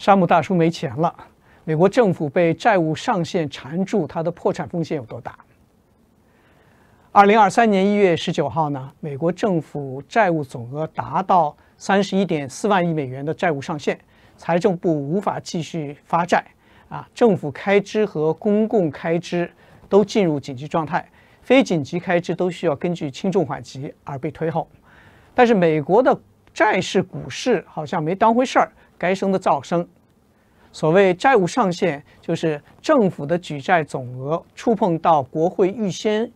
山姆大叔没钱了，美国政府被债务上限缠住，他的破产风险有多大？二零二三年一月十九号呢，美国政府债务总额达到三十一点四万亿美元的债务上限，财政部无法继续发债，啊，政府开支和公共开支都进入紧急状态，非紧急开支都需要根据轻重缓急而被推后，但是美国的债市、股市好像没当回事儿。该生的噪声。所谓债务上限，就是政府的举债总额触碰到国会预先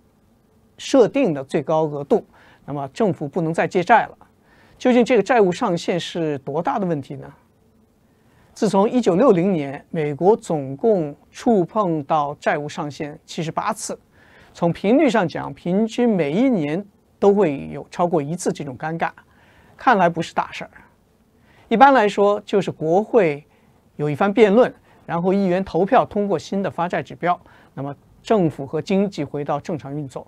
设定的最高额度，那么政府不能再借债了。究竟这个债务上限是多大的问题呢？自从1960年，美国总共触碰到债务上限78次，从频率上讲，平均每一年都会有超过一次这种尴尬，看来不是大事儿。一般来说，就是国会有一番辩论，然后议员投票通过新的发债指标，那么政府和经济回到正常运作。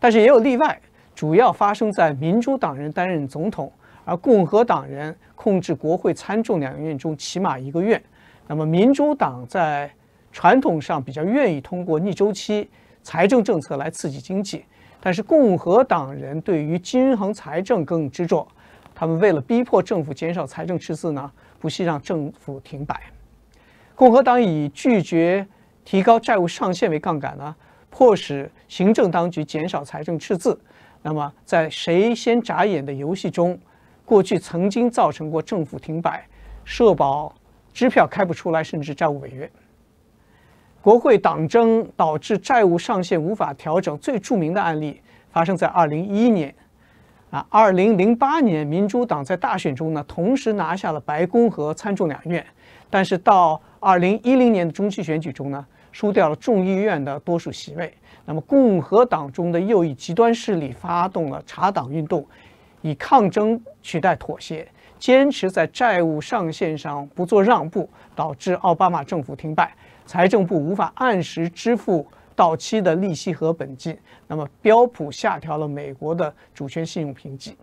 但是也有例外，主要发生在民主党人担任总统，而共和党人控制国会参众两院中起码一个月。那么民主党在传统上比较愿意通过逆周期财政政策来刺激经济，但是共和党人对于均衡财政更执着。他们为了逼迫政府减少财政赤字呢，不惜让政府停摆。共和党以拒绝提高债务上限为杠杆呢，迫使行政当局减少财政赤字。那么，在谁先眨眼的游戏中，过去曾经造成过政府停摆、社保支票开不出来，甚至债务违约。国会党争导致债务上限无法调整，最著名的案例发生在2011年。啊，二零零八年民主党在大选中呢，同时拿下了白宫和参众两院，但是到二零一零年的中期选举中呢，输掉了众议院的多数席位。那么共和党中的右翼极端势力发动了查党运动，以抗争取代妥协，坚持在债务上限上不做让步，导致奥巴马政府停摆，财政部无法按时支付。到期的利息和本金，那么标普下调了美国的主权信用评级。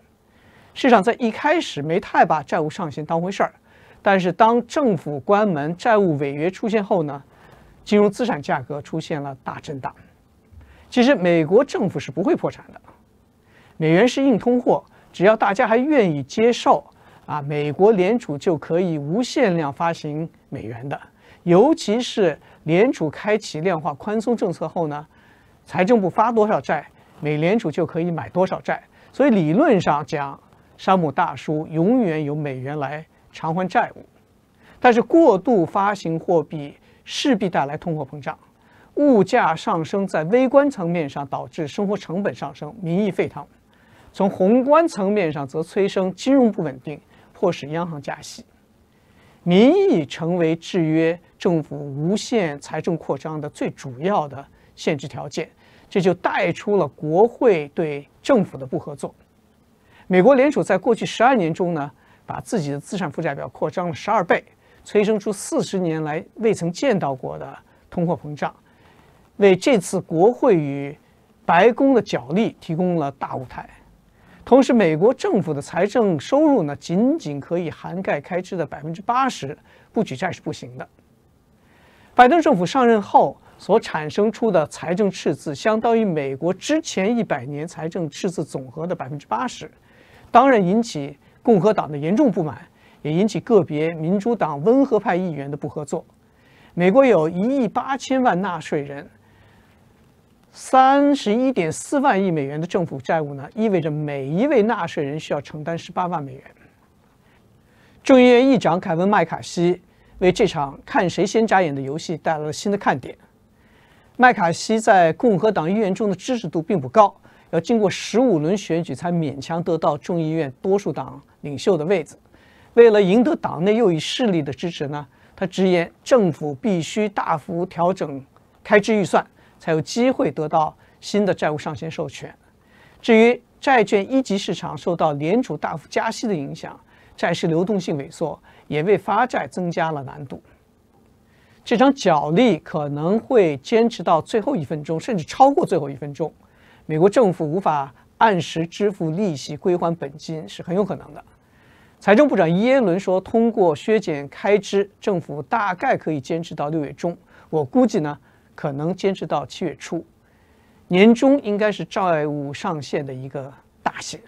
市场在一开始没太把债务上限当回事儿，但是当政府关门、债务违约出现后呢，金融资产价格出现了大震荡。其实美国政府是不会破产的，美元是硬通货，只要大家还愿意接受啊，美国联储就可以无限量发行美元的。尤其是联储开启量化宽松政策后呢，财政部发多少债，美联储就可以买多少债。所以理论上讲，山姆大叔永远有美元来偿还债务。但是过度发行货币势必带来通货膨胀，物价上升，在微观层面上导致生活成本上升，民意沸腾；从宏观层面上则催生金融不稳定，迫使央行加息。民意成为制约政府无限财政扩张的最主要的限制条件，这就带出了国会对政府的不合作。美国联储在过去十二年中呢，把自己的资产负债表扩张了十二倍，催生出四十年来未曾见到过的通货膨胀，为这次国会与白宫的角力提供了大舞台。同时，美国政府的财政收入呢，仅仅可以涵盖开支的百分之八十，不举债是不行的。拜登政府上任后所产生出的财政赤字，相当于美国之前一百年财政赤字总和的百分之八十，当然引起共和党的严重不满，也引起个别民主党温和派议员的不合作。美国有一亿八千万纳税人。三十一点四万亿美元的政府债务呢，意味着每一位纳税人需要承担十八万美元。众议院议长凯文·麦卡锡为这场看谁先眨眼的游戏带来了新的看点。麦卡锡在共和党议员中的支持度并不高，要经过十五轮选举才勉强得到众议院多数党领袖的位子。为了赢得党内又一势力的支持呢，他直言政府必须大幅调整开支预算。才有机会得到新的债务上限授权。至于债券一级市场受到联储大幅加息的影响，债市流动性萎缩，也为发债增加了难度。这场角力可能会坚持到最后一分钟，甚至超过最后一分钟。美国政府无法按时支付利息、归还本金是很有可能的。财政部长耶伦说：“通过削减开支，政府大概可以坚持到六月中。我估计呢。”可能坚持到七月初，年终应该是债务上限的一个大限。